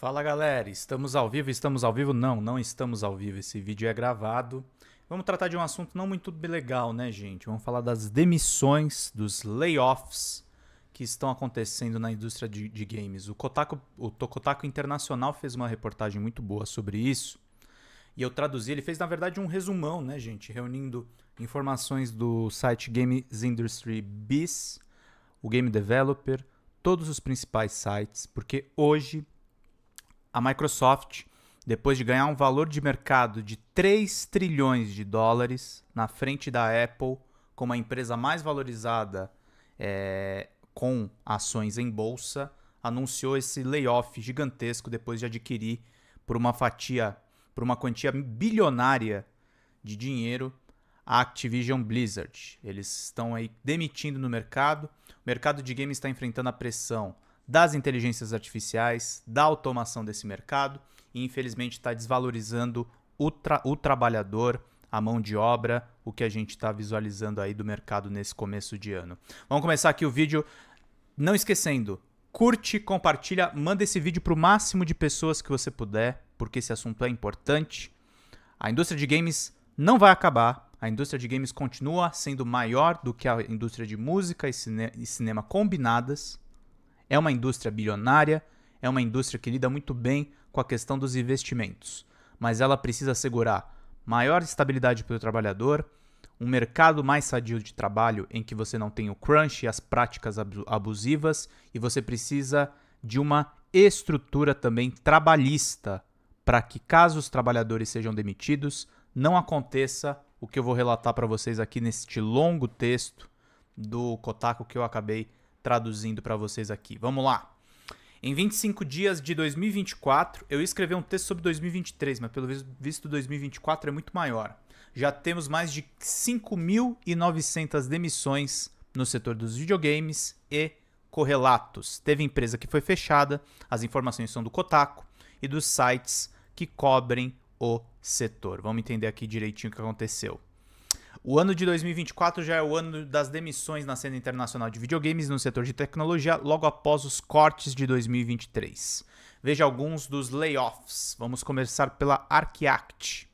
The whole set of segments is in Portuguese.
Fala galera, estamos ao vivo, estamos ao vivo? Não, não estamos ao vivo, esse vídeo é gravado. Vamos tratar de um assunto não muito legal, né, gente? Vamos falar das demissões, dos layoffs que estão acontecendo na indústria de, de games. O Kotaku, o Tokotaku Internacional fez uma reportagem muito boa sobre isso. E eu traduzi, ele fez na verdade um resumão, né, gente, reunindo informações do site Games Industry Biz, o game developer, todos os principais sites, porque hoje a Microsoft, depois de ganhar um valor de mercado de 3 trilhões de dólares na frente da Apple, como a empresa mais valorizada é, com ações em bolsa, anunciou esse layoff gigantesco depois de adquirir por uma fatia, por uma quantia bilionária de dinheiro a Activision Blizzard. Eles estão aí demitindo no mercado. O mercado de games está enfrentando a pressão das inteligências artificiais, da automação desse mercado e infelizmente está desvalorizando o, tra o trabalhador, a mão de obra, o que a gente está visualizando aí do mercado nesse começo de ano. Vamos começar aqui o vídeo. Não esquecendo, curte, compartilha, manda esse vídeo para o máximo de pessoas que você puder, porque esse assunto é importante. A indústria de games não vai acabar. A indústria de games continua sendo maior do que a indústria de música e, cine e cinema combinadas. É uma indústria bilionária, é uma indústria que lida muito bem com a questão dos investimentos, mas ela precisa assegurar maior estabilidade para o trabalhador, um mercado mais sadio de trabalho em que você não tem o crunch e as práticas abusivas, e você precisa de uma estrutura também trabalhista para que, caso os trabalhadores sejam demitidos, não aconteça o que eu vou relatar para vocês aqui neste longo texto do Kotaku que eu acabei traduzindo para vocês aqui. Vamos lá. Em 25 dias de 2024, eu escrevi um texto sobre 2023, mas pelo visto 2024 é muito maior. Já temos mais de 5.900 demissões no setor dos videogames e correlatos. Teve empresa que foi fechada, as informações são do Kotaku e dos sites que cobrem o setor. Vamos entender aqui direitinho o que aconteceu. O ano de 2024 já é o ano das demissões na cena internacional de videogames no setor de tecnologia, logo após os cortes de 2023. Veja alguns dos layoffs. Vamos começar pela Arquiact.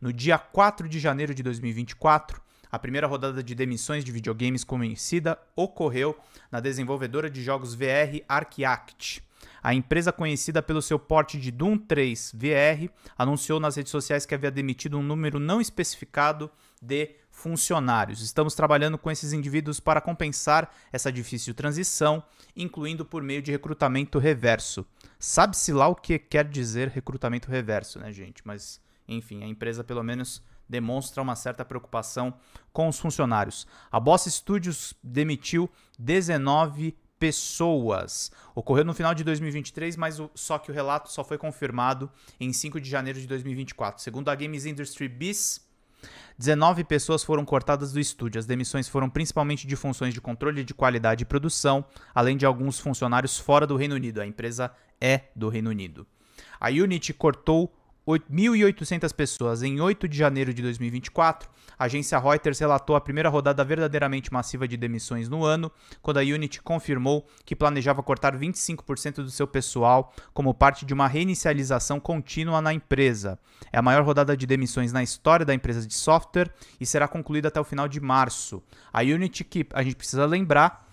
No dia 4 de janeiro de 2024, a primeira rodada de demissões de videogames conhecida ocorreu na desenvolvedora de jogos VR Arquiact. A empresa conhecida pelo seu porte de Doom 3 VR anunciou nas redes sociais que havia demitido um número não especificado de funcionários. Estamos trabalhando com esses indivíduos para compensar essa difícil transição, incluindo por meio de recrutamento reverso. Sabe-se lá o que quer dizer recrutamento reverso, né, gente? Mas, enfim, a empresa pelo menos demonstra uma certa preocupação com os funcionários. A Boss Studios demitiu 19 pessoas. Ocorreu no final de 2023, mas o, só que o relato só foi confirmado em 5 de janeiro de 2024. Segundo a Games Industry Biz, 19 pessoas foram cortadas do estúdio. As demissões foram principalmente de funções de controle de qualidade e produção, além de alguns funcionários fora do Reino Unido. A empresa é do Reino Unido. A Unity cortou 8.800 pessoas em 8 de janeiro de 2024, a agência Reuters relatou a primeira rodada verdadeiramente massiva de demissões no ano, quando a Unity confirmou que planejava cortar 25% do seu pessoal como parte de uma reinicialização contínua na empresa. É a maior rodada de demissões na história da empresa de software e será concluída até o final de março. A Unity, que a gente precisa lembrar,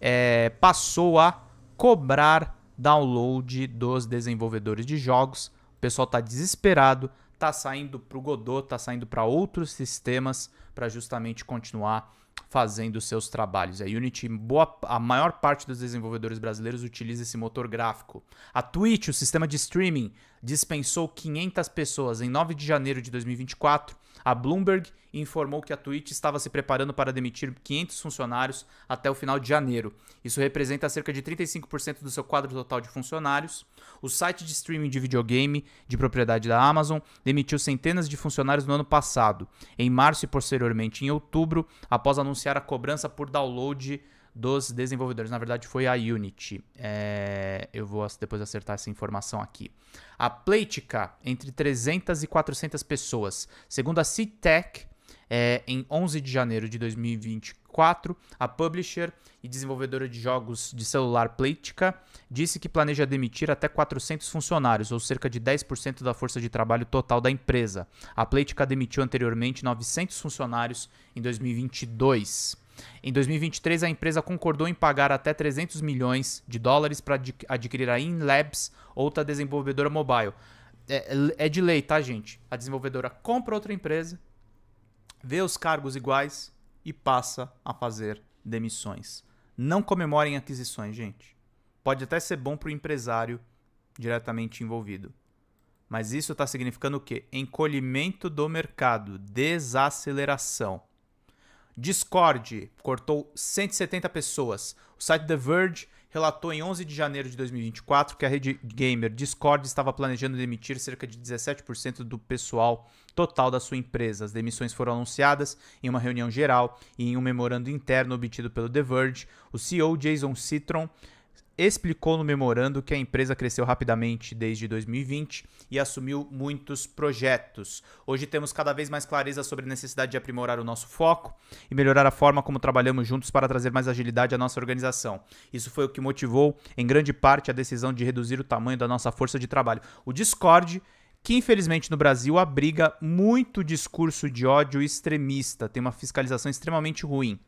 é, passou a cobrar download dos desenvolvedores de jogos o pessoal tá desesperado, tá saindo pro Godot, tá saindo para outros sistemas para justamente continuar fazendo seus trabalhos. A Unity, boa, a maior parte dos desenvolvedores brasileiros utiliza esse motor gráfico. A Twitch, o sistema de streaming, dispensou 500 pessoas em 9 de janeiro de 2024 a Bloomberg informou que a Twitch estava se preparando para demitir 500 funcionários até o final de janeiro. Isso representa cerca de 35% do seu quadro total de funcionários. O site de streaming de videogame de propriedade da Amazon demitiu centenas de funcionários no ano passado, em março e posteriormente em outubro, após anunciar a cobrança por download dos desenvolvedores. Na verdade, foi a Unity. É, eu vou depois acertar essa informação aqui. A Playtica, entre 300 e 400 pessoas. Segundo a CTEC, é, em 11 de janeiro de 2024, a publisher e desenvolvedora de jogos de celular Playtica disse que planeja demitir até 400 funcionários, ou cerca de 10% da força de trabalho total da empresa. A Playtica demitiu anteriormente 900 funcionários em 2022. Em 2023, a empresa concordou em pagar até 300 milhões de dólares para adquirir a InLabs, outra desenvolvedora mobile. É, é de lei, tá, gente? A desenvolvedora compra outra empresa, vê os cargos iguais e passa a fazer demissões. Não comemorem aquisições, gente. Pode até ser bom para o empresário diretamente envolvido. Mas isso está significando o quê? Encolhimento do mercado, desaceleração. Discord cortou 170 pessoas. O site The Verge relatou em 11 de janeiro de 2024 que a rede gamer Discord estava planejando demitir cerca de 17% do pessoal total da sua empresa. As demissões foram anunciadas em uma reunião geral e em um memorando interno obtido pelo The Verge. O CEO Jason Citron explicou no memorando que a empresa cresceu rapidamente desde 2020 e assumiu muitos projetos. Hoje temos cada vez mais clareza sobre a necessidade de aprimorar o nosso foco e melhorar a forma como trabalhamos juntos para trazer mais agilidade à nossa organização. Isso foi o que motivou, em grande parte, a decisão de reduzir o tamanho da nossa força de trabalho. O Discord que infelizmente no Brasil abriga muito discurso de ódio extremista, tem uma fiscalização extremamente ruim.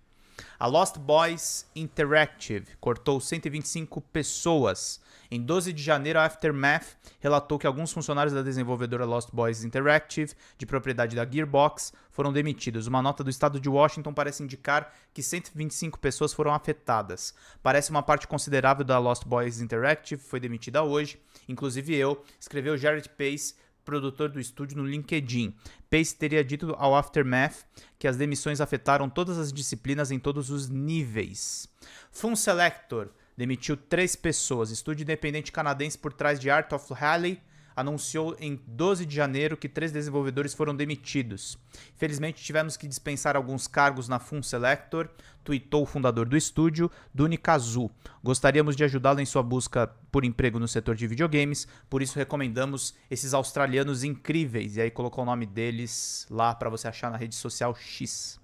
A Lost Boys Interactive cortou 125 pessoas. Em 12 de janeiro, a Aftermath relatou que alguns funcionários da desenvolvedora Lost Boys Interactive, de propriedade da Gearbox, foram demitidos. Uma nota do estado de Washington parece indicar que 125 pessoas foram afetadas. Parece uma parte considerável da Lost Boys Interactive foi demitida hoje, inclusive eu, escreveu Jared Pace produtor do estúdio no LinkedIn. Pace teria dito ao Aftermath que as demissões afetaram todas as disciplinas em todos os níveis. Fun Selector demitiu três pessoas. Estúdio independente canadense por trás de Art of Rally, anunciou em 12 de janeiro que três desenvolvedores foram demitidos. Felizmente, tivemos que dispensar alguns cargos na Fun Selector, tweetou o fundador do estúdio, Duni Kazu. Gostaríamos de ajudá-lo em sua busca por emprego no setor de videogames, por isso recomendamos esses australianos incríveis. E aí colocou o nome deles lá para você achar na rede social X.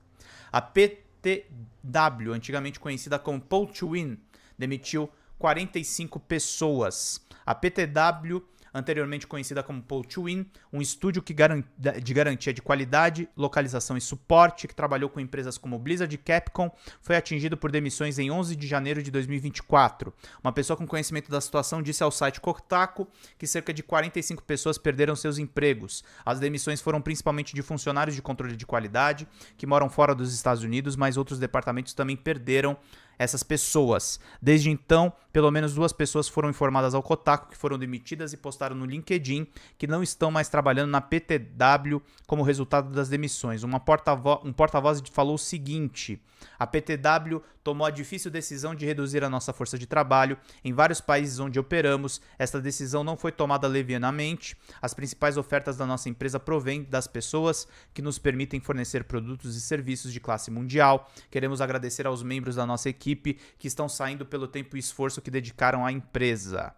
A PTW, antigamente conhecida como Poll to Win, demitiu 45 pessoas. A PTW anteriormente conhecida como Paul 2 Win, um estúdio que garan de garantia de qualidade, localização e suporte, que trabalhou com empresas como Blizzard e Capcom, foi atingido por demissões em 11 de janeiro de 2024. Uma pessoa com conhecimento da situação disse ao site Kotaku que cerca de 45 pessoas perderam seus empregos. As demissões foram principalmente de funcionários de controle de qualidade, que moram fora dos Estados Unidos, mas outros departamentos também perderam essas pessoas. Desde então, pelo menos duas pessoas foram informadas ao Kotaku que foram demitidas e postaram no LinkedIn que não estão mais trabalhando na PTW como resultado das demissões. Uma porta um porta-voz falou o seguinte: a PTW tomou a difícil decisão de reduzir a nossa força de trabalho em vários países onde operamos. Esta decisão não foi tomada levianamente. As principais ofertas da nossa empresa provêm das pessoas que nos permitem fornecer produtos e serviços de classe mundial. Queremos agradecer aos membros da nossa equipe equipe que estão saindo pelo tempo e esforço que dedicaram à empresa.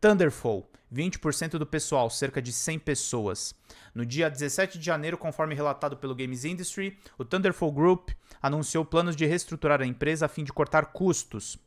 Thunderfall, 20% do pessoal, cerca de 100 pessoas. No dia 17 de janeiro, conforme relatado pelo Games Industry, o Thunderfall Group anunciou planos de reestruturar a empresa a fim de cortar custos.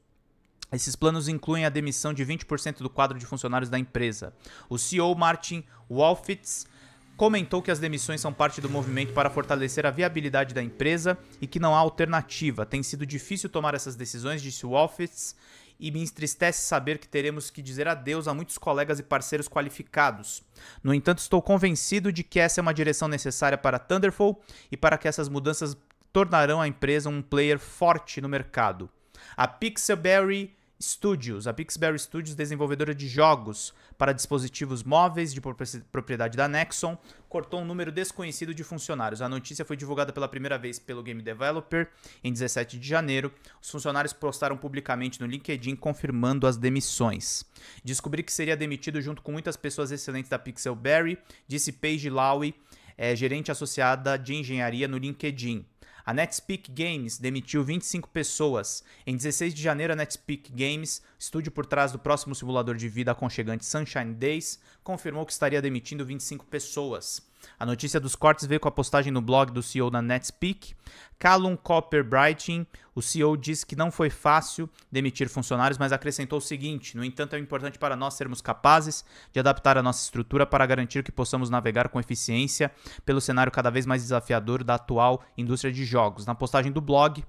Esses planos incluem a demissão de 20% do quadro de funcionários da empresa. O CEO Martin Wolfitz comentou que as demissões são parte do movimento para fortalecer a viabilidade da empresa e que não há alternativa. Tem sido difícil tomar essas decisões, disse o Office, e me entristece saber que teremos que dizer adeus a muitos colegas e parceiros qualificados. No entanto, estou convencido de que essa é uma direção necessária para Thunderfall e para que essas mudanças tornarão a empresa um player forte no mercado. A Pixelberry Studios, a Pixberry Studios, desenvolvedora de jogos para dispositivos móveis de propriedade da Nexon, cortou um número desconhecido de funcionários. A notícia foi divulgada pela primeira vez pelo Game Developer em 17 de janeiro. Os funcionários postaram publicamente no LinkedIn confirmando as demissões. Descobri que seria demitido junto com muitas pessoas excelentes da Pixelberry, disse Paige Lowy, é, eh, gerente associada de engenharia no LinkedIn. A NetSpeak Games demitiu 25 pessoas. Em 16 de janeiro, a NetSpeak Games, estúdio por trás do próximo simulador de vida aconchegante Sunshine Days, confirmou que estaria demitindo 25 pessoas. A notícia dos cortes veio com a postagem no blog do CEO da NetSpeak. Callum Copper Brighting, o CEO diz que não foi fácil demitir funcionários, mas acrescentou o seguinte: no entanto, é importante para nós sermos capazes de adaptar a nossa estrutura para garantir que possamos navegar com eficiência pelo cenário cada vez mais desafiador da atual indústria de jogos. Na postagem do blog,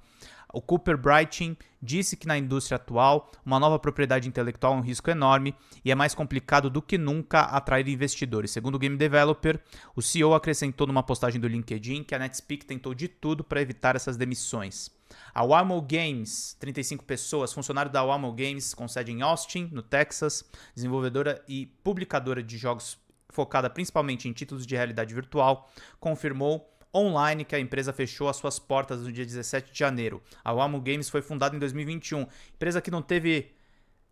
o Cooper Brighting disse que na indústria atual, uma nova propriedade intelectual é um risco enorme e é mais complicado do que nunca atrair investidores. Segundo o game developer, o CEO acrescentou numa postagem do LinkedIn que a NetSpeak tentou de tudo para evitar essas demissões. A Wamo Games, 35 pessoas, funcionário da Wamo Games, com sede em Austin, no Texas, desenvolvedora e publicadora de jogos focada principalmente em títulos de realidade virtual, confirmou online que a empresa fechou as suas portas no dia 17 de janeiro. A Wamu Games foi fundada em 2021, empresa que não teve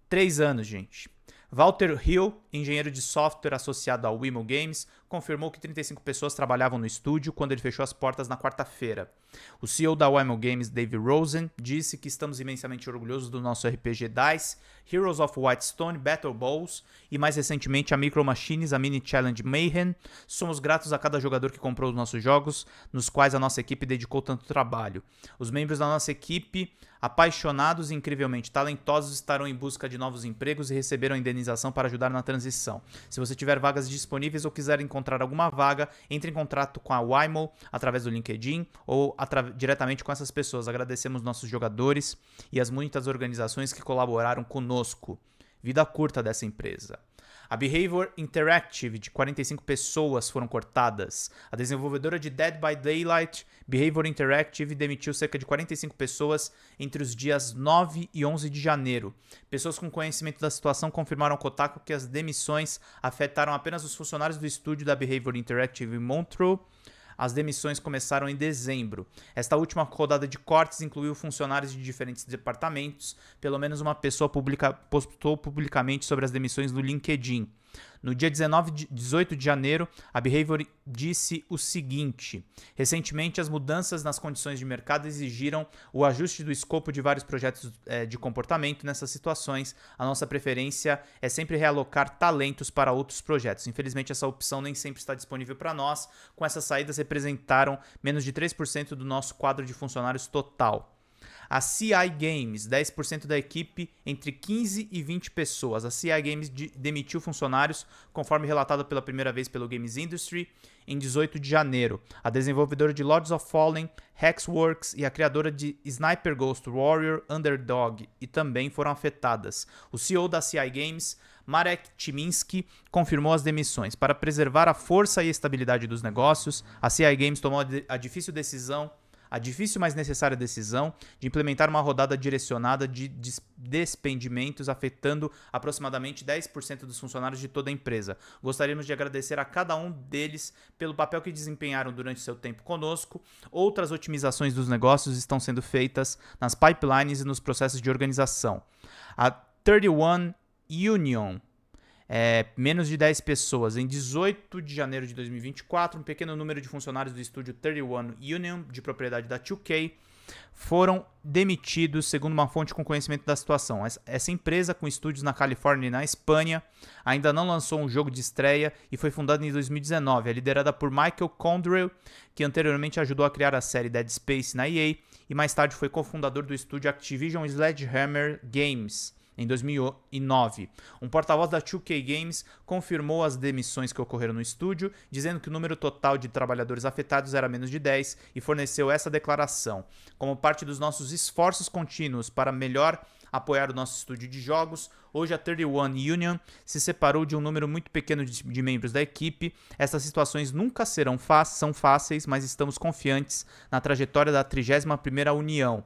três anos, gente. Walter Hill, engenheiro de software associado à Wimo Games, confirmou que 35 pessoas trabalhavam no estúdio quando ele fechou as portas na quarta-feira. O CEO da YMO Games, Dave Rosen, disse que estamos imensamente orgulhosos do nosso RPG DICE, Heroes of Whitestone, Battle Balls e mais recentemente a Micro Machines, a Mini Challenge Mayhem. Somos gratos a cada jogador que comprou os nossos jogos, nos quais a nossa equipe dedicou tanto trabalho. Os membros da nossa equipe, apaixonados e incrivelmente talentosos, estarão em busca de novos empregos e receberam indenização para ajudar na transição. Se você tiver vagas disponíveis ou quiser encontrar encontrar alguma vaga, entre em contato com a Waymo através do LinkedIn ou diretamente com essas pessoas. Agradecemos nossos jogadores e as muitas organizações que colaboraram conosco. Vida curta dessa empresa. A Behavior Interactive, de 45 pessoas, foram cortadas. A desenvolvedora de Dead by Daylight, Behavior Interactive, demitiu cerca de 45 pessoas entre os dias 9 e 11 de janeiro. Pessoas com conhecimento da situação confirmaram ao Kotaku que as demissões afetaram apenas os funcionários do estúdio da Behavior Interactive em Montreux as demissões começaram em dezembro. Esta última rodada de cortes incluiu funcionários de diferentes departamentos. Pelo menos uma pessoa publica, postou publicamente sobre as demissões no LinkedIn. No dia 19 de, 18 de janeiro, a Behavior disse o seguinte: recentemente, as mudanças nas condições de mercado exigiram o ajuste do escopo de vários projetos eh, de comportamento nessas situações. A nossa preferência é sempre realocar talentos para outros projetos. Infelizmente, essa opção nem sempre está disponível para nós. Com essas saídas, representaram menos de 3% do nosso quadro de funcionários total. A CI Games, 10% da equipe, entre 15 e 20 pessoas. A CI Games de demitiu funcionários, conforme relatado pela primeira vez pelo Games Industry, em 18 de janeiro. A desenvolvedora de Lords of Fallen, Hexworks e a criadora de Sniper Ghost Warrior Underdog e também foram afetadas. O CEO da CI Games, Marek Timinski, confirmou as demissões. Para preservar a força e estabilidade dos negócios, a CI Games tomou a difícil decisão a difícil mas necessária decisão de implementar uma rodada direcionada de despendimentos afetando aproximadamente 10% dos funcionários de toda a empresa. Gostaríamos de agradecer a cada um deles pelo papel que desempenharam durante seu tempo conosco. Outras otimizações dos negócios estão sendo feitas nas pipelines e nos processos de organização. A 31 Union é, menos de 10 pessoas. Em 18 de janeiro de 2024, um pequeno número de funcionários do estúdio 31 Union, de propriedade da 2K, foram demitidos, segundo uma fonte com conhecimento da situação. Essa empresa, com estúdios na Califórnia e na Espanha, ainda não lançou um jogo de estreia e foi fundada em 2019. É liderada por Michael Condrell, que anteriormente ajudou a criar a série Dead Space na EA e mais tarde foi cofundador do estúdio Activision Sledgehammer Games em 2009. Um porta-voz da 2K Games confirmou as demissões que ocorreram no estúdio, dizendo que o número total de trabalhadores afetados era menos de 10 e forneceu essa declaração. Como parte dos nossos esforços contínuos para melhor apoiar o nosso estúdio de jogos, hoje a 31 Union se separou de um número muito pequeno de, de membros da equipe. Essas situações nunca serão são fáceis, mas estamos confiantes na trajetória da 31ª União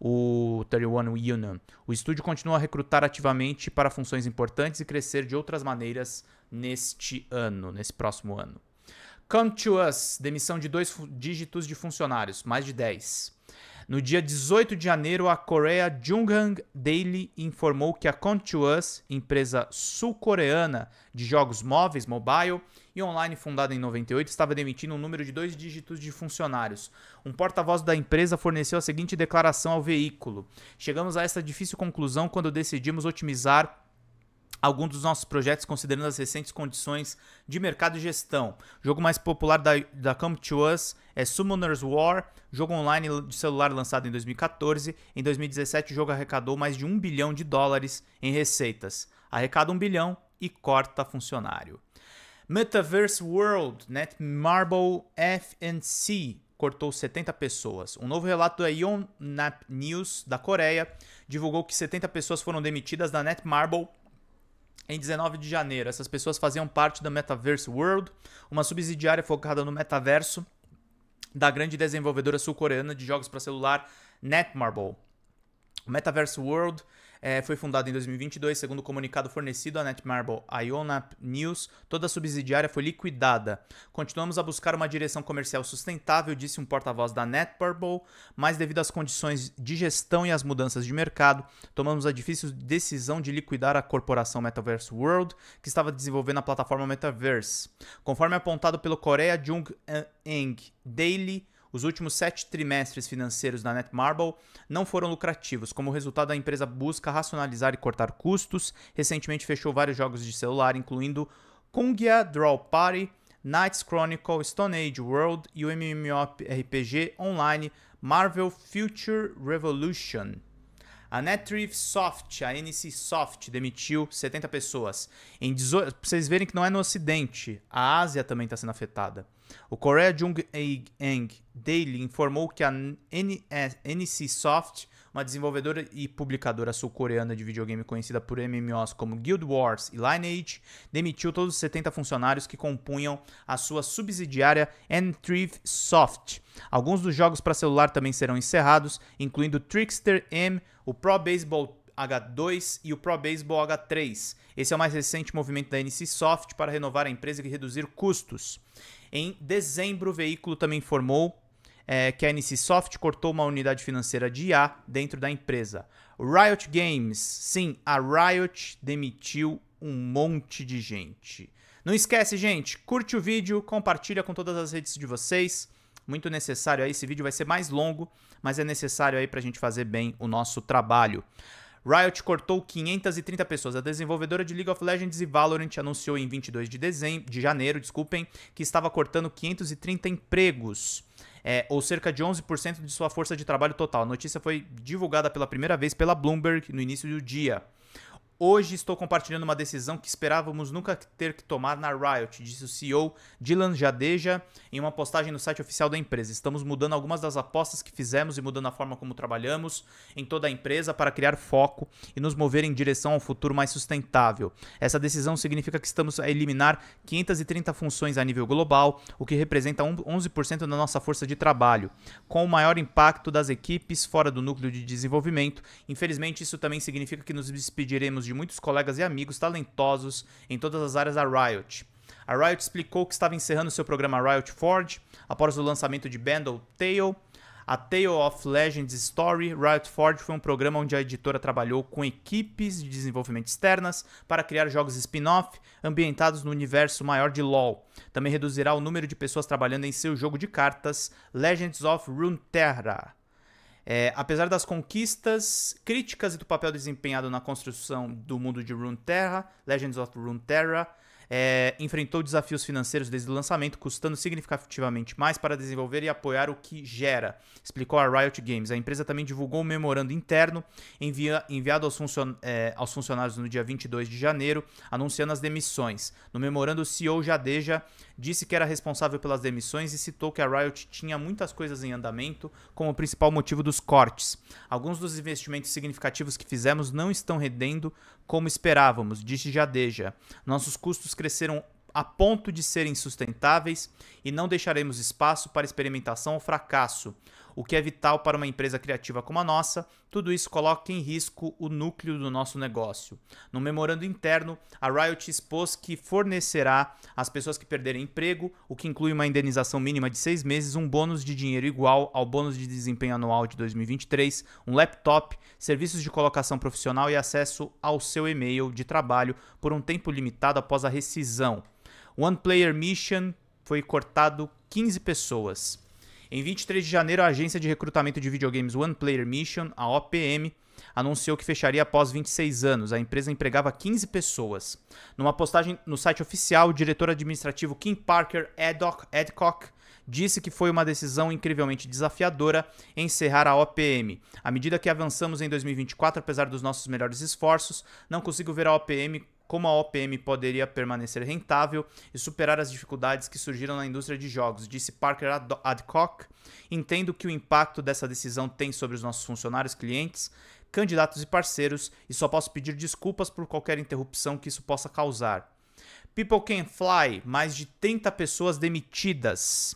o 31 Union. O estúdio continua a recrutar ativamente para funções importantes e crescer de outras maneiras neste ano, nesse próximo ano. Come to Us, demissão de dois dígitos de funcionários, mais de 10. No dia 18 de janeiro, a Coreia Junghang Daily informou que a Contuous, empresa sul-coreana de jogos móveis, mobile e online fundada em 98, estava demitindo um número de dois dígitos de funcionários. Um porta-voz da empresa forneceu a seguinte declaração ao veículo: Chegamos a esta difícil conclusão quando decidimos otimizar alguns dos nossos projetos considerando as recentes condições de mercado e gestão. O jogo mais popular da, da Come To Us é Summoner's War, jogo online de celular lançado em 2014. Em 2017, o jogo arrecadou mais de 1 bilhão de dólares em receitas. Arrecada 1 bilhão e corta funcionário. Metaverse World, Net né? Marble FNC, cortou 70 pessoas. Um novo relato da é Yonhap News da Coreia divulgou que 70 pessoas foram demitidas da Netmarble em 19 de janeiro. Essas pessoas faziam parte da Metaverse World, uma subsidiária focada no metaverso da grande desenvolvedora sul-coreana de jogos para celular Netmarble. O Metaverse World é, foi fundada em 2022, segundo o comunicado fornecido à Netmarble Ionap News, toda a subsidiária foi liquidada. Continuamos a buscar uma direção comercial sustentável, disse um porta-voz da Netmarble, mas devido às condições de gestão e às mudanças de mercado, tomamos a difícil decisão de liquidar a corporação Metaverse World, que estava desenvolvendo a plataforma Metaverse. Conforme apontado pelo Coreia Jung Eng Daily, os últimos sete trimestres financeiros da Netmarble não foram lucrativos. Como resultado, a empresa busca racionalizar e cortar custos. Recentemente fechou vários jogos de celular, incluindo Kungia Draw Party, Knights Chronicle, Stone Age World e o MMORPG online Marvel Future Revolution. A Netrive Soft, a NC Soft, demitiu 70 pessoas. Em 18... Pra vocês verem que não é no Ocidente, a Ásia também está sendo afetada. O Korea Jung-eng Daily informou que a NC Soft, uma desenvolvedora e publicadora sul-coreana de videogame conhecida por MMOs como Guild Wars e Lineage, demitiu todos os 70 funcionários que compunham a sua subsidiária Entrive Soft. Alguns dos jogos para celular também serão encerrados, incluindo Trickster M, o Pro Baseball H2 e o Pro Baseball H3. Esse é o mais recente movimento da NC Soft para renovar a empresa e reduzir custos. Em dezembro, o veículo também informou é, que a NC Soft cortou uma unidade financeira de A dentro da empresa. Riot Games, sim, a Riot demitiu um monte de gente. Não esquece, gente, curte o vídeo, compartilha com todas as redes de vocês. Muito necessário aí, esse vídeo vai ser mais longo, mas é necessário aí para a gente fazer bem o nosso trabalho. Riot cortou 530 pessoas. A desenvolvedora de League of Legends e Valorant anunciou em 22 de, dezembro, de janeiro desculpem, que estava cortando 530 empregos. É, ou cerca de 11% de sua força de trabalho total. A notícia foi divulgada pela primeira vez pela Bloomberg no início do dia. Hoje estou compartilhando uma decisão que esperávamos nunca ter que tomar na Riot, disse o CEO Dylan Jadeja em uma postagem no site oficial da empresa. Estamos mudando algumas das apostas que fizemos e mudando a forma como trabalhamos em toda a empresa para criar foco e nos mover em direção a um futuro mais sustentável. Essa decisão significa que estamos a eliminar 530 funções a nível global, o que representa 11% da nossa força de trabalho, com o maior impacto das equipes fora do núcleo de desenvolvimento. Infelizmente, isso também significa que nos despediremos de de muitos colegas e amigos talentosos em todas as áreas da Riot. A Riot explicou que estava encerrando seu programa Riot Forge após o lançamento de Bandle Tale. A Tale of Legends Story Riot Forge foi um programa onde a editora trabalhou com equipes de desenvolvimento externas para criar jogos spin-off ambientados no universo maior de LoL. Também reduzirá o número de pessoas trabalhando em seu jogo de cartas Legends of Runeterra é, apesar das conquistas, críticas e do papel desempenhado na construção do mundo de Runeterra, Legends of Runeterra, é, enfrentou desafios financeiros desde o lançamento, custando significativamente mais para desenvolver e apoiar o que gera, explicou a Riot Games. A empresa também divulgou um memorando interno envia, enviado aos, funcion, é, aos, funcionários no dia 22 de janeiro, anunciando as demissões. No memorando, o CEO Jadeja disse que era responsável pelas demissões e citou que a Riot tinha muitas coisas em andamento como principal motivo dos cortes. Alguns dos investimentos significativos que fizemos não estão rendendo como esperávamos, disse Jadeja. Nossos custos cresceram a ponto de serem sustentáveis e não deixaremos espaço para experimentação ou fracasso o que é vital para uma empresa criativa como a nossa, tudo isso coloca em risco o núcleo do nosso negócio. No memorando interno, a Riot expôs que fornecerá às pessoas que perderem emprego, o que inclui uma indenização mínima de seis meses, um bônus de dinheiro igual ao bônus de desempenho anual de 2023, um laptop, serviços de colocação profissional e acesso ao seu e-mail de trabalho por um tempo limitado após a rescisão. One Player Mission foi cortado 15 pessoas. Em 23 de janeiro, a agência de recrutamento de videogames One Player Mission, a OPM, anunciou que fecharia após 26 anos. A empresa empregava 15 pessoas. Numa postagem no site oficial, o diretor administrativo Kim Parker Edcock disse que foi uma decisão incrivelmente desafiadora encerrar a OPM. À medida que avançamos em 2024, apesar dos nossos melhores esforços, não consigo ver a OPM como a OPM poderia permanecer rentável e superar as dificuldades que surgiram na indústria de jogos, disse Parker Adcock. Entendo que o impacto dessa decisão tem sobre os nossos funcionários, clientes, candidatos e parceiros, e só posso pedir desculpas por qualquer interrupção que isso possa causar. People Can Fly, mais de 30 pessoas demitidas.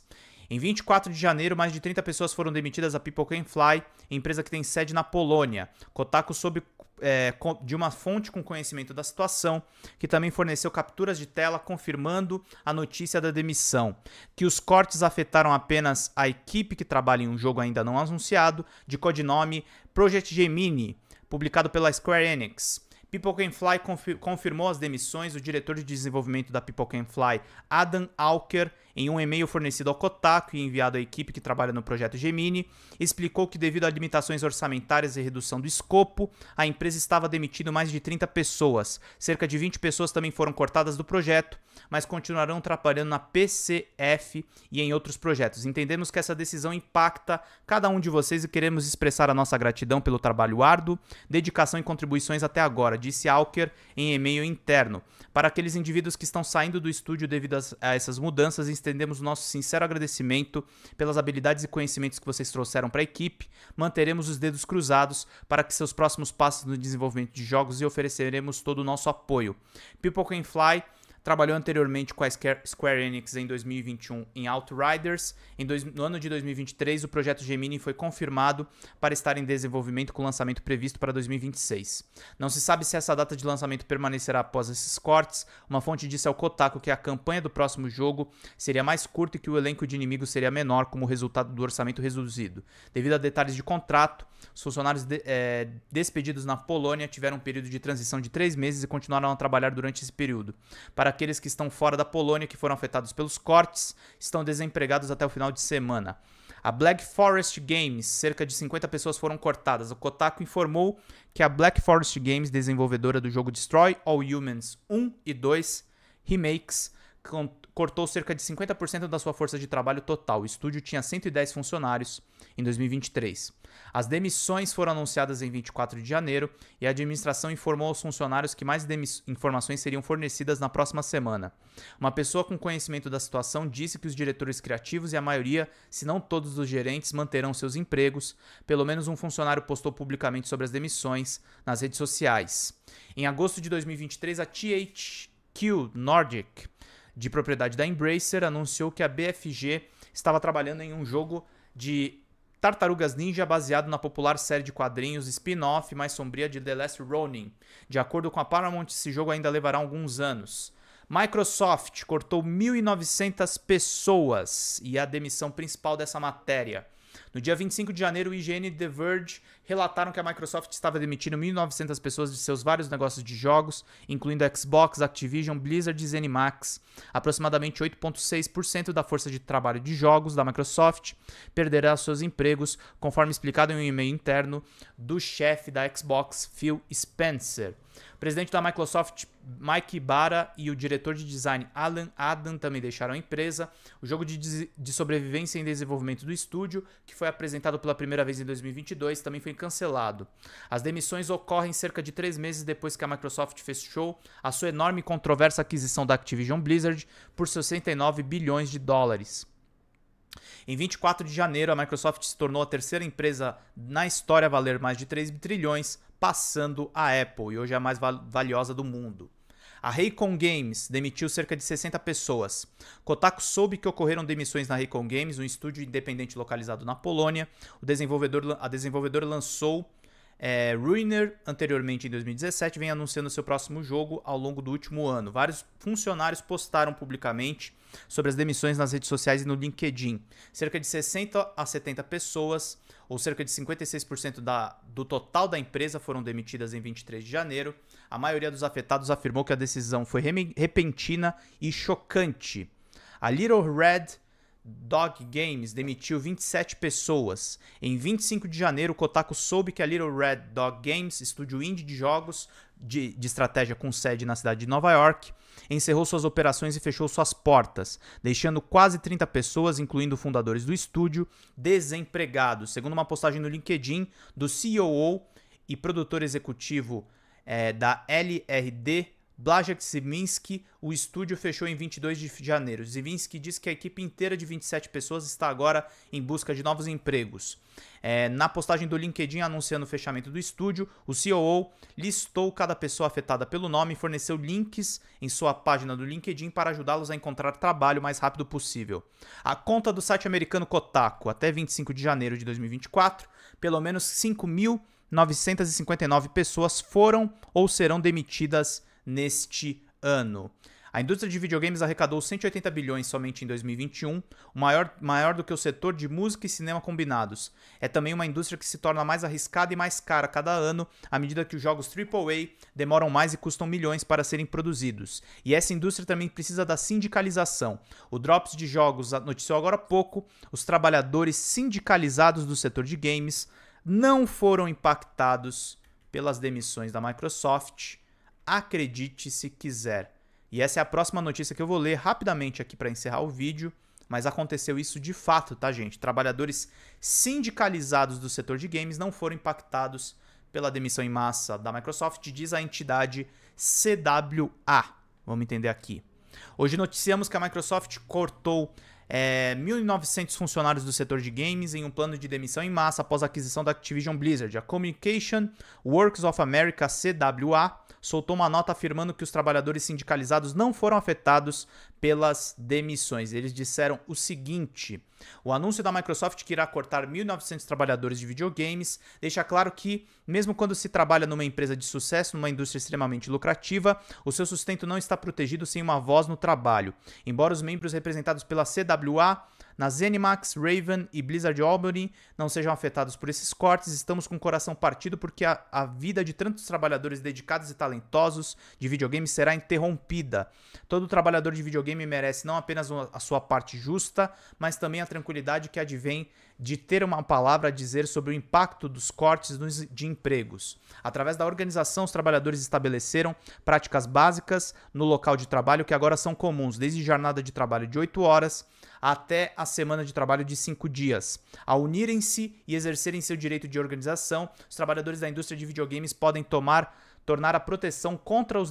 Em 24 de janeiro, mais de 30 pessoas foram demitidas da People Can Fly, empresa que tem sede na Polônia. Kotaku soube é, de uma fonte com conhecimento da situação, que também forneceu capturas de tela confirmando a notícia da demissão, que os cortes afetaram apenas a equipe que trabalha em um jogo ainda não anunciado, de codinome Project Gemini, publicado pela Square Enix. People Can Fly confirmou as demissões O diretor de desenvolvimento da People Can Fly, Adam Alker, em um e-mail fornecido ao Kotaku e enviado à equipe que trabalha no projeto Gemini, explicou que, devido a limitações orçamentárias e redução do escopo, a empresa estava demitindo mais de 30 pessoas. Cerca de 20 pessoas também foram cortadas do projeto, mas continuarão trabalhando na PCF e em outros projetos. Entendemos que essa decisão impacta cada um de vocês e queremos expressar a nossa gratidão pelo trabalho árduo, dedicação e contribuições até agora, disse Alker em e-mail interno. Para aqueles indivíduos que estão saindo do estúdio devido a essas mudanças, estendemos nosso sincero agradecimento pelas habilidades e conhecimentos que vocês trouxeram para a equipe. Manteremos os dedos cruzados para que seus próximos passos no desenvolvimento de jogos e ofereceremos todo o nosso apoio. People Can Fly Trabalhou anteriormente com a Square Enix em 2021 em Outriders. Em dois, no ano de 2023, o projeto Gemini foi confirmado para estar em desenvolvimento com lançamento previsto para 2026. Não se sabe se essa data de lançamento permanecerá após esses cortes. Uma fonte disse ao Kotaku que a campanha do próximo jogo seria mais curta e que o elenco de inimigos seria menor como resultado do orçamento reduzido. Devido a detalhes de contrato, os funcionários de, é, despedidos na Polônia tiveram um período de transição de três meses e continuaram a trabalhar durante esse período. Para aqueles que estão fora da Polônia que foram afetados pelos cortes estão desempregados até o final de semana. A Black Forest Games, cerca de 50 pessoas foram cortadas. O Kotaku informou que a Black Forest Games, desenvolvedora do jogo Destroy All Humans 1 e 2 Remakes, cortou cerca de 50% da sua força de trabalho total. O estúdio tinha 110 funcionários em 2023. As demissões foram anunciadas em 24 de janeiro e a administração informou aos funcionários que mais informações seriam fornecidas na próxima semana. Uma pessoa com conhecimento da situação disse que os diretores criativos e a maioria, se não todos os gerentes, manterão seus empregos. Pelo menos um funcionário postou publicamente sobre as demissões nas redes sociais. Em agosto de 2023, a THQ Nordic de propriedade da Embracer, anunciou que a BFG estava trabalhando em um jogo de Tartarugas Ninja baseado na popular série de quadrinhos spin-off mais sombria de The Last Ronin. De acordo com a Paramount, esse jogo ainda levará alguns anos. Microsoft cortou 1.900 pessoas e a demissão principal dessa matéria. No dia 25 de janeiro, o IGN e The Verge relataram que a Microsoft estava demitindo 1.900 pessoas de seus vários negócios de jogos, incluindo Xbox, Activision, Blizzard e ZeniMax. Aproximadamente 8,6% da força de trabalho de jogos da Microsoft perderá seus empregos, conforme explicado em um e-mail interno do chefe da Xbox, Phil Spencer. O presidente da Microsoft Mike Barra e o diretor de design Alan Adam também deixaram a empresa. O jogo de, de sobrevivência em desenvolvimento do estúdio, que foi apresentado pela primeira vez em 2022, também foi cancelado. As demissões ocorrem cerca de três meses depois que a Microsoft fechou a sua enorme e controversa aquisição da Activision Blizzard por 69 bilhões de dólares. Em 24 de janeiro, a Microsoft se tornou a terceira empresa na história a valer mais de 3 trilhões, passando a Apple e hoje é a mais valiosa do mundo. A Raycon Games demitiu cerca de 60 pessoas. Kotaku soube que ocorreram demissões na Raycon Games, um estúdio independente localizado na Polônia. O desenvolvedor, a desenvolvedora lançou é, Ruiner, anteriormente em 2017, vem anunciando seu próximo jogo ao longo do último ano. Vários funcionários postaram publicamente sobre as demissões nas redes sociais e no LinkedIn. Cerca de 60 a 70 pessoas ou cerca de 56% da, do total da empresa, foram demitidas em 23 de janeiro. A maioria dos afetados afirmou que a decisão foi repentina e chocante. A Little Red Dog Games demitiu 27 pessoas. Em 25 de janeiro, Kotaku soube que a Little Red Dog Games, estúdio indie de jogos de, de estratégia com sede na cidade de Nova York, encerrou suas operações e fechou suas portas, deixando quase 30 pessoas, incluindo fundadores do estúdio, desempregados, segundo uma postagem no LinkedIn do CEO e produtor executivo é, da LRD Blajak Siminski, o estúdio fechou em 22 de janeiro. Zivinski diz que a equipe inteira de 27 pessoas está agora em busca de novos empregos. É, na postagem do LinkedIn anunciando o fechamento do estúdio, o COO listou cada pessoa afetada pelo nome e forneceu links em sua página do LinkedIn para ajudá-los a encontrar trabalho o mais rápido possível. A conta do site americano Kotaku, até 25 de janeiro de 2024, pelo menos 5.959 pessoas foram ou serão demitidas neste ano. A indústria de videogames arrecadou 180 bilhões somente em 2021, maior, maior do que o setor de música e cinema combinados. É também uma indústria que se torna mais arriscada e mais cara cada ano, à medida que os jogos AAA demoram mais e custam milhões para serem produzidos. E essa indústria também precisa da sindicalização. O Drops de Jogos noticiou agora há pouco os trabalhadores sindicalizados do setor de games não foram impactados pelas demissões da Microsoft acredite se quiser. E essa é a próxima notícia que eu vou ler rapidamente aqui para encerrar o vídeo, mas aconteceu isso de fato, tá, gente? Trabalhadores sindicalizados do setor de games não foram impactados pela demissão em massa da Microsoft, diz a entidade CWA. Vamos entender aqui. Hoje noticiamos que a Microsoft cortou é, 1.900 funcionários do setor de games em um plano de demissão em massa após a aquisição da Activision Blizzard. A Communication Works of America, CWA, soltou uma nota afirmando que os trabalhadores sindicalizados não foram afetados pelas demissões. Eles disseram o seguinte: o anúncio da Microsoft que irá cortar 1.900 trabalhadores de videogames deixa claro que, mesmo quando se trabalha numa empresa de sucesso, numa indústria extremamente lucrativa, o seu sustento não está protegido sem uma voz no trabalho. Embora os membros representados pela CWA na Zenimax, Raven e Blizzard Albany não sejam afetados por esses cortes. Estamos com o coração partido porque a, a vida de tantos trabalhadores dedicados e talentosos de videogame será interrompida. Todo trabalhador de videogame merece não apenas a sua parte justa, mas também a tranquilidade que advém de ter uma palavra a dizer sobre o impacto dos cortes de empregos. Através da organização, os trabalhadores estabeleceram práticas básicas no local de trabalho que agora são comuns, desde jornada de trabalho de 8 horas até a semana de trabalho de 5 dias. Ao unirem-se e exercerem seu direito de organização, os trabalhadores da indústria de videogames podem tomar tornar a proteção contra os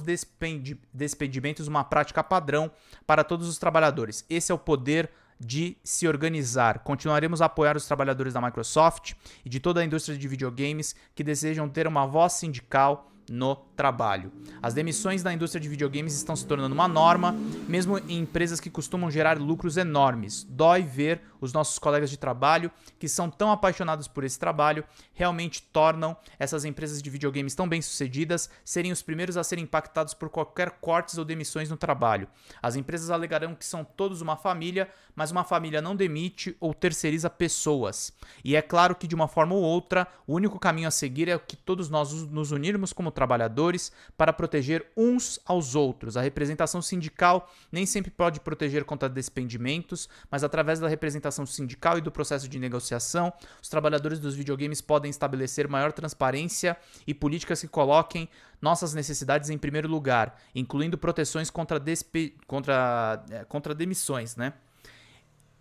despedimentos uma prática padrão para todos os trabalhadores. Esse é o poder de se organizar. Continuaremos a apoiar os trabalhadores da Microsoft e de toda a indústria de videogames que desejam ter uma voz sindical no trabalho. As demissões da indústria de videogames estão se tornando uma norma, mesmo em empresas que costumam gerar lucros enormes. Dói ver os nossos colegas de trabalho, que são tão apaixonados por esse trabalho, realmente tornam essas empresas de videogames tão bem-sucedidas serem os primeiros a serem impactados por qualquer cortes ou demissões no trabalho. As empresas alegarão que são todos uma família, mas uma família não demite ou terceiriza pessoas. E é claro que de uma forma ou outra, o único caminho a seguir é que todos nós nos unirmos como trabalhadores para proteger uns aos outros. A representação sindical nem sempre pode proteger contra despendimentos, mas através da representação sindical e do processo de negociação, os trabalhadores dos videogames podem estabelecer maior transparência e políticas que coloquem nossas necessidades em primeiro lugar, incluindo proteções contra, despe... contra... É, contra demissões, né?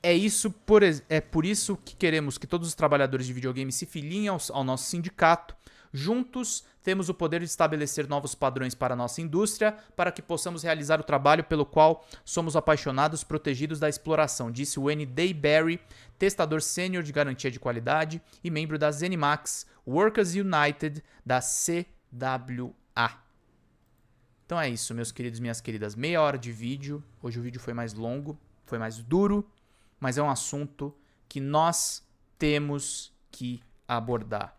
É, isso por, é por isso que queremos que todos os trabalhadores de videogame se filiem ao, ao nosso sindicato Juntos, temos o poder de estabelecer novos padrões para a nossa indústria, para que possamos realizar o trabalho pelo qual somos apaixonados, protegidos da exploração, disse Wayne Dayberry, testador sênior de garantia de qualidade e membro da Zenimax Workers United da CWA. Então é isso, meus queridos, minhas queridas. Meia hora de vídeo. Hoje o vídeo foi mais longo, foi mais duro, mas é um assunto que nós temos que abordar.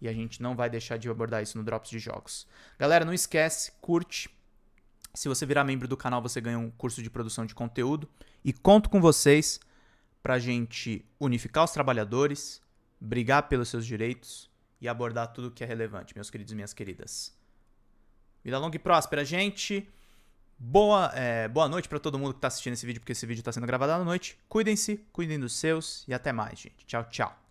E a gente não vai deixar de abordar isso no Drops de Jogos. Galera, não esquece, curte. Se você virar membro do canal, você ganha um curso de produção de conteúdo. E conto com vocês para gente unificar os trabalhadores, brigar pelos seus direitos e abordar tudo o que é relevante, meus queridos e minhas queridas. Vida longa e próspera, gente. Boa, é, boa noite para todo mundo que está assistindo esse vídeo, porque esse vídeo está sendo gravado à noite. Cuidem-se, cuidem dos seus e até mais, gente. Tchau, tchau.